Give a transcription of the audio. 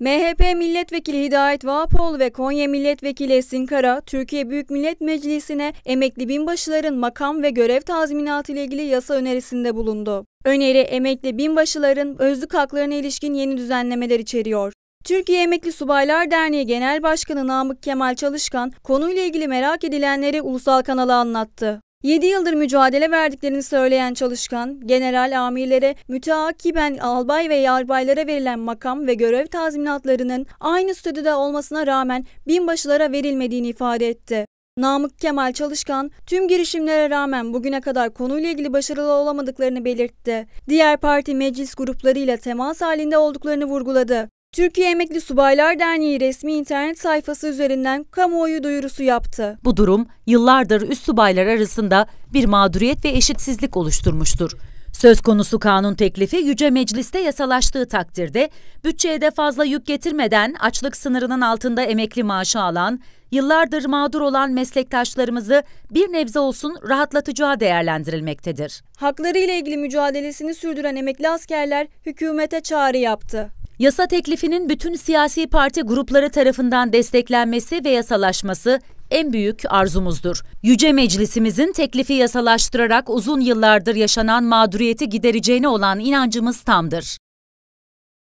MHP Milletvekili Hidayet Vapol ve Konya Milletvekili Esin Kara, Türkiye Büyük Millet Meclisi'ne emekli binbaşıların makam ve görev tazminatı ile ilgili yasa önerisinde bulundu. Öneri emekli binbaşıların özlük haklarına ilişkin yeni düzenlemeler içeriyor. Türkiye Emekli Subaylar Derneği Genel Başkanı Namık Kemal Çalışkan konuyla ilgili merak edilenleri ulusal kanala anlattı. 7 yıldır mücadele verdiklerini söyleyen çalışkan, general amirlere, müteakiben albay ve yarbaylara verilen makam ve görev tazminatlarının aynı stüdyoda olmasına rağmen binbaşılara verilmediğini ifade etti. Namık Kemal Çalışkan tüm girişimlere rağmen bugüne kadar konuyla ilgili başarılı olamadıklarını belirtti. Diğer parti meclis gruplarıyla temas halinde olduklarını vurguladı. Türkiye Emekli Subaylar Derneği resmi internet sayfası üzerinden kamuoyu duyurusu yaptı. Bu durum yıllardır üst subaylar arasında bir mağduriyet ve eşitsizlik oluşturmuştur. Söz konusu kanun teklifi Yüce Meclis'te yasalaştığı takdirde bütçeye de fazla yük getirmeden açlık sınırının altında emekli maaşı alan, yıllardır mağdur olan meslektaşlarımızı bir nebze olsun rahatlatacağı değerlendirilmektedir. Hakları ile ilgili mücadelesini sürdüren emekli askerler hükümete çağrı yaptı. Yasa teklifinin bütün siyasi parti grupları tarafından desteklenmesi ve yasalaşması en büyük arzumuzdur. Yüce Meclisimizin teklifi yasalaştırarak uzun yıllardır yaşanan mağduriyeti gidereceğine olan inancımız tamdır.